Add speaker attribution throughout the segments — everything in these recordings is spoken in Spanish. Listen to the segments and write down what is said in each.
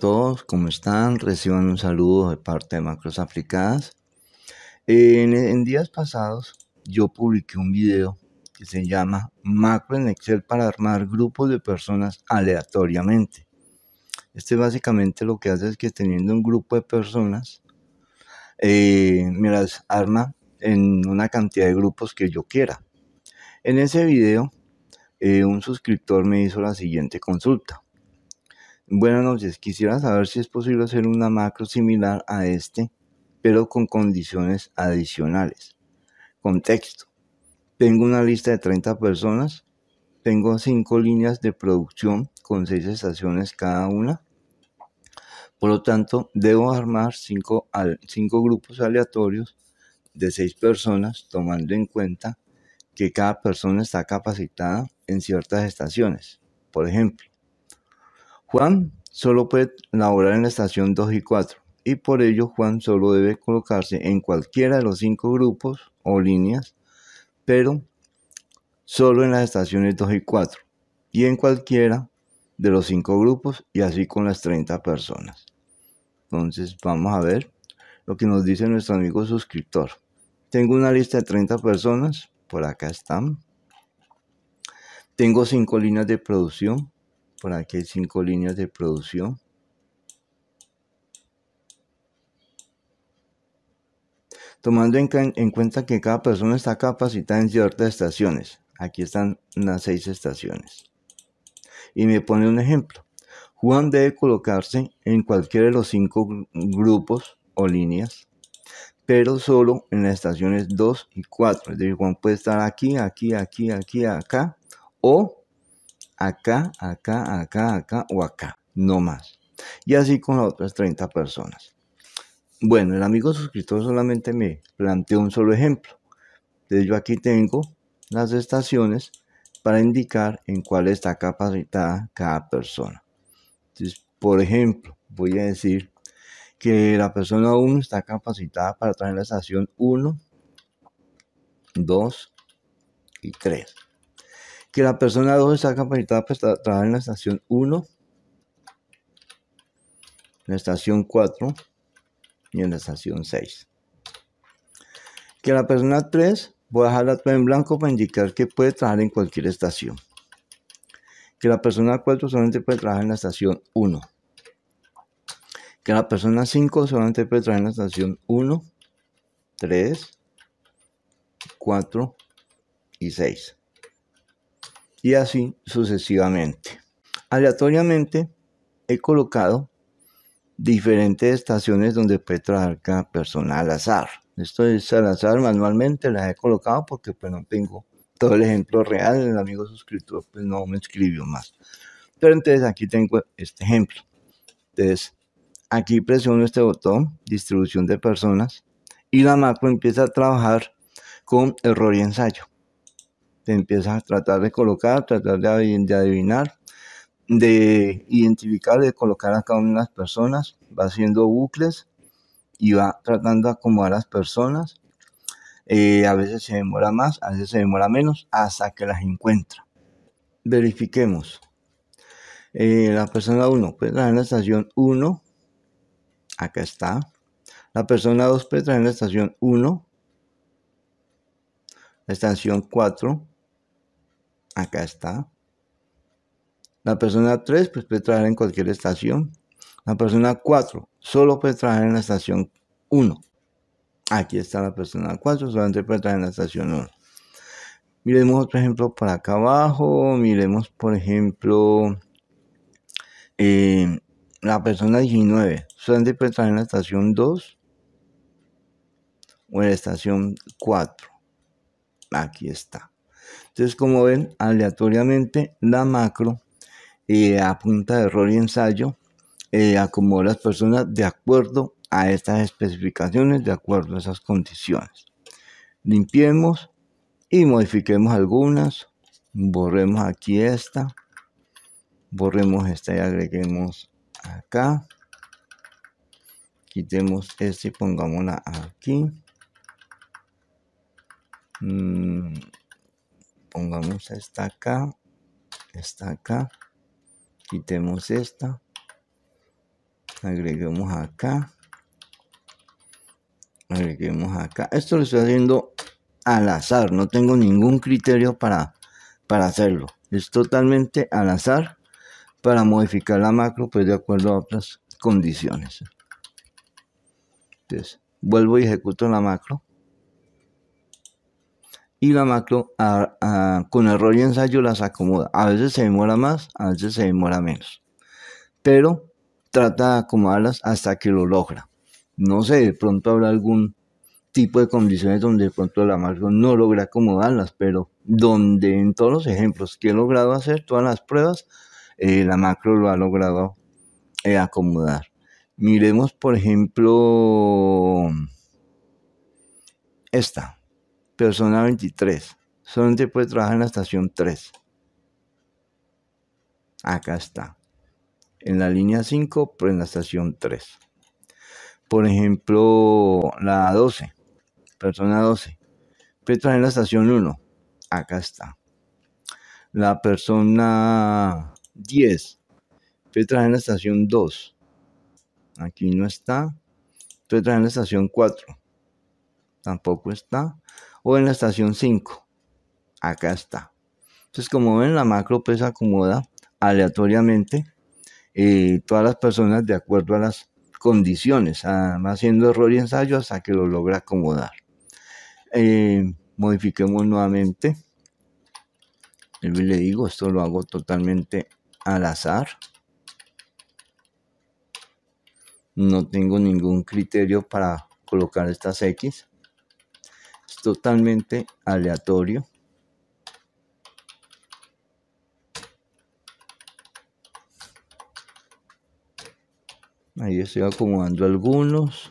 Speaker 1: todos, ¿cómo están? Reciban un saludo de parte de Macros Aplicadas. En, días pasados yo publiqué un video que se llama Macro en Excel para armar grupos de personas aleatoriamente. Este básicamente lo que hace es que teniendo un grupo de personas, eh, me las arma en una cantidad de grupos que yo quiera. En ese video, eh, un suscriptor me hizo la siguiente consulta. Buenas noches, quisiera saber si es posible hacer una macro similar a este, pero con condiciones adicionales. Contexto. Tengo una lista de 30 personas, tengo 5 líneas de producción con 6 estaciones cada una. Por lo tanto, debo armar 5 grupos aleatorios de 6 personas, tomando en cuenta que cada persona está capacitada en ciertas estaciones. Por ejemplo, Juan solo puede laborar en la estación 2 y 4, y por ello Juan solo debe colocarse en cualquiera de los cinco grupos o líneas, pero solo en las estaciones 2 y 4, y en cualquiera de los cinco grupos, y así con las 30 personas. Entonces vamos a ver lo que nos dice nuestro amigo suscriptor. Tengo una lista de 30 personas, por acá están. Tengo cinco líneas de producción, por aquí hay cinco líneas de producción. Tomando en, cuenta que cada persona está capacitada en ciertas estaciones. Aquí están las seis estaciones. Y me pone un ejemplo. Juan debe colocarse en cualquiera de los cinco grupos o líneas, pero solo en las estaciones 2 y 4. Es decir, Juan puede estar aquí, aquí, aquí, aquí, acá, o acá, acá, acá, acá o acá, no más. Y así con las otras 30 personas. Bueno, el amigo suscriptor solamente me planteó un solo ejemplo. Entonces yo aquí tengo las estaciones para indicar en cuál está capacitada cada persona. Entonces, por ejemplo, voy a decir que la persona 1 está capacitada para traer la estación 1, 2 y 3 que la persona 2 está capacitada para trabajar en la estación 1, en la estación 4 y en la estación 6. Que la persona 3 voy a dejar la en blanco para indicar que puede trabajar en cualquier estación. Que la persona 4 solamente puede trabajar en la estación 1. Que la persona 5 solamente puede trabajar en la estación 1, 3, 4 y 6 y así sucesivamente. Aleatoriamente he colocado diferentes estaciones donde puede trabajar cada persona al azar. Esto es al azar, manualmente las he colocado porque pues no tengo todo el ejemplo real, el amigo suscriptor pues no me escribió más. Pero entonces aquí tengo este ejemplo. Entonces aquí presiono este botón, distribución de personas, y la macro empieza a trabajar con error y ensayo. Empieza a tratar de colocar, tratar de, adivinar, de identificar, de colocar a cada una de las personas, va haciendo bucles y va tratando de acomodar a las personas. Eh, a veces se demora más, a veces se demora menos, hasta que las encuentra. Verifiquemos. Eh, la persona 1 puede traer en la estación 1. Acá está. La persona 2 puede traer en la estación 1. La estación 4 acá está. La persona 3 pues, puede trabajar en cualquier estación. La persona 4 solo puede trabajar en la estación 1. Aquí está la persona 4, solamente puede trabajar en la estación 1. Miremos otro ejemplo por acá abajo. Miremos, por ejemplo, eh, la persona 19. Solamente puede trabajar en la estación 2 o en la estación 4. Aquí está. Entonces, como ven, aleatoriamente la macro, eh, a de error y ensayo, eh, las personas de acuerdo a estas especificaciones, de acuerdo a esas condiciones. Limpiemos y modifiquemos algunas. Borremos aquí esta. Borremos esta y agreguemos acá. Quitemos esta y pongámosla aquí. Mmm pongamos esta acá, esta acá, quitemos esta, agreguemos acá, agreguemos acá. Esto lo estoy haciendo al azar, no tengo ningún criterio para, para hacerlo. Es totalmente al azar para modificar la macro, pues de acuerdo a otras condiciones. Entonces, vuelvo y ejecuto la macro y la macro con error y ensayo las acomoda. A veces se demora más, a veces se demora menos. Pero trata de acomodarlas hasta que lo logra. No sé, de pronto habrá algún tipo de condiciones donde de pronto la macro no logra acomodarlas, pero donde en todos los ejemplos que he logrado hacer, todas las pruebas, eh, la macro lo ha logrado eh, acomodar. Miremos, por ejemplo, esta. Persona 23. Solamente puede trabajar en la estación 3. Acá está. En la línea 5, pero en la estación 3. Por ejemplo, la 12. Persona 12. Puede trabajar en la estación 1. Acá está. La persona 10. Puede trabajar en la estación 2. Aquí no está. Puede trabajar en la estación 4. Tampoco está o en la estación 5. Acá está. Entonces, como ven, la macro pues acomoda aleatoriamente eh, todas las personas de acuerdo a las condiciones, haciendo error y ensayo hasta que lo logra acomodar. Eh, modifiquemos nuevamente. Le digo, esto lo hago totalmente al azar. No tengo ningún criterio para colocar estas X totalmente aleatorio. Ahí estoy acomodando algunos.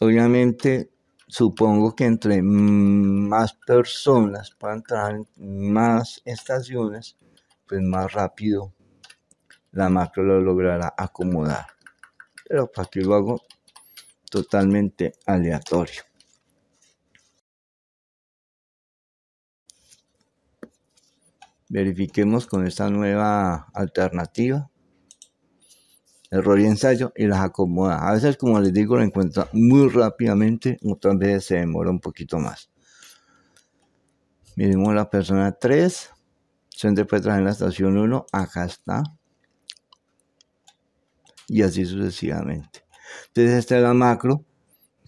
Speaker 1: Obviamente, supongo que entre más personas puedan entrar en más estaciones, pues más rápido la macro lo logrará acomodar. Pero para que lo hago totalmente aleatorio. Verifiquemos con esta nueva alternativa. Error y ensayo y las acomoda. A veces, como les digo, lo encuentra muy rápidamente, otras veces se demora un poquito más. Miremos la persona 3. Son después en la estación 1. Acá está. Y así sucesivamente. Entonces esta es la macro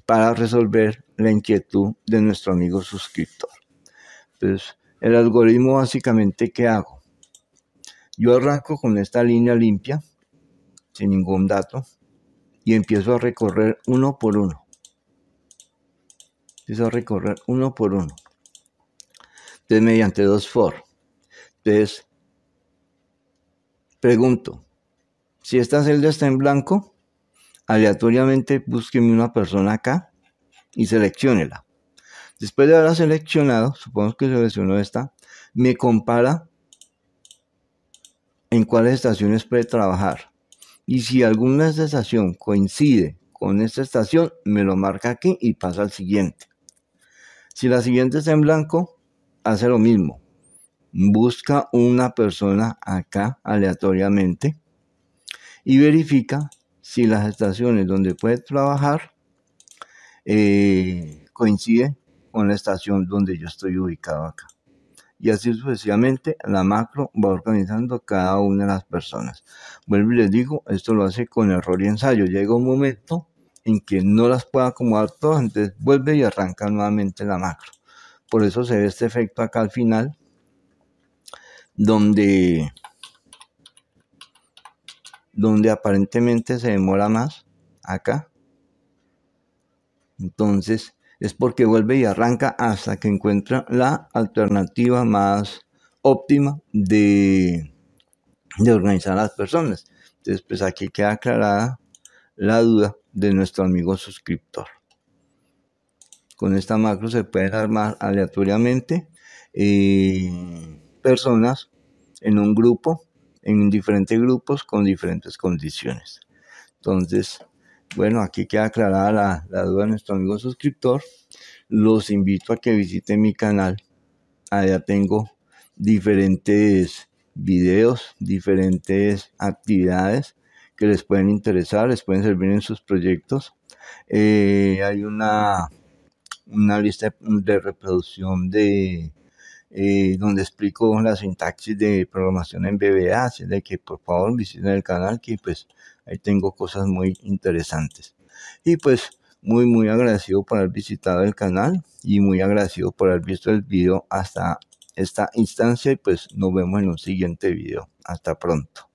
Speaker 1: para resolver la inquietud de nuestro amigo suscriptor. Entonces, el algoritmo básicamente, ¿qué hago? Yo arranco con esta línea limpia, sin ningún dato, y empiezo a recorrer uno por uno. Empiezo a recorrer uno por uno. Entonces, mediante dos for. Entonces, pregunto, si esta celda está en blanco, aleatoriamente búsqueme una persona acá y selecciónela. Después de haberla seleccionado, supongo que seleccionó esta, me compara en cuáles estaciones puede trabajar. Y si alguna estación coincide con esta estación, me lo marca aquí y pasa al siguiente. Si la siguiente está en blanco, hace lo mismo. Busca una persona acá aleatoriamente y verifica si las estaciones donde puede trabajar eh, coinciden con la estación donde yo estoy ubicado acá. Y así sucesivamente la macro va organizando cada una de las personas. Vuelvo y les digo, esto lo hace con error y ensayo. Llega un momento en que no las pueda acomodar todas, entonces vuelve y arranca nuevamente la macro. Por eso se ve este efecto acá al final, donde donde aparentemente se demora más, acá. Entonces es porque vuelve y arranca hasta que encuentra la alternativa más óptima de, de organizar a las personas. Entonces, pues aquí queda aclarada la duda de nuestro amigo suscriptor. Con esta macro se pueden armar aleatoriamente eh, personas en un grupo en diferentes grupos con diferentes condiciones. Entonces, bueno, aquí queda aclarada la, duda de nuestro amigo suscriptor. Los invito a que visiten mi canal. Allá tengo diferentes videos, diferentes actividades que les pueden interesar, les pueden servir en sus proyectos. Eh, hay una, una lista de reproducción de eh, donde explico la sintaxis de programación en BBA, así de que por favor visiten el canal que pues ahí tengo cosas muy interesantes. Y pues muy muy agradecido por haber visitado el canal y muy agradecido por haber visto el video hasta esta instancia y pues nos vemos en un siguiente video. Hasta pronto.